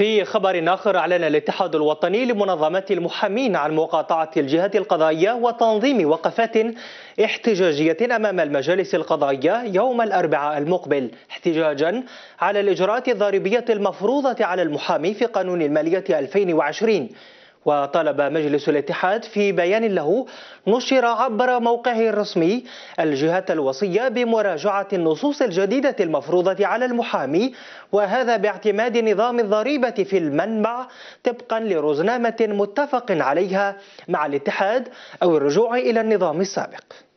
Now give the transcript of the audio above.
في خبر آخر أعلن الاتحاد الوطني لمنظمات المحامين عن مقاطعة الجهات القضائية وتنظيم وقفات احتجاجية أمام المجالس القضائية يوم الأربعاء المقبل احتجاجا على الإجراءات الضريبية المفروضة على المحامي في قانون المالية 2020 وطلب مجلس الاتحاد في بيان له نشر عبر موقعه الرسمي الجهات الوصية بمراجعة النصوص الجديدة المفروضة على المحامي وهذا باعتماد نظام الضريبة في المنبع طبقا لرزنامة متفق عليها مع الاتحاد أو الرجوع إلى النظام السابق